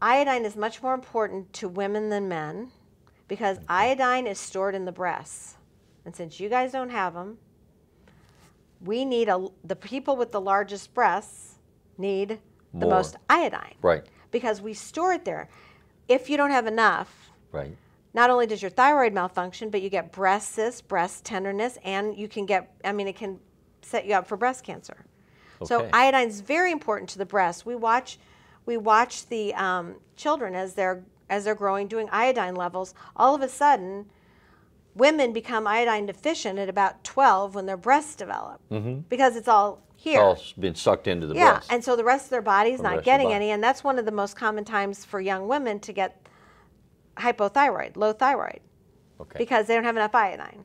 iodine is much more important to women than men because iodine is stored in the breasts. And since you guys don't have them, we need a, the people with the largest breasts need more. the most iodine. Right. Because we store it there. If you don't have enough, right. Not only does your thyroid malfunction, but you get breast cysts, breast tenderness, and you can get, I mean, it can set you up for breast cancer. Okay. So iodine is very important to the breast. We watch we watch the um, children as they're as they're growing doing iodine levels all of a sudden women become iodine deficient at about 12 when their breasts develop mm-hmm. because it's all here. It's all been sucked into the yeah, and so the rest of their body's not getting body. any, and that's one of the most common times for young women to get hypothyroid, low thyroid, okay. because they don't have enough iodine.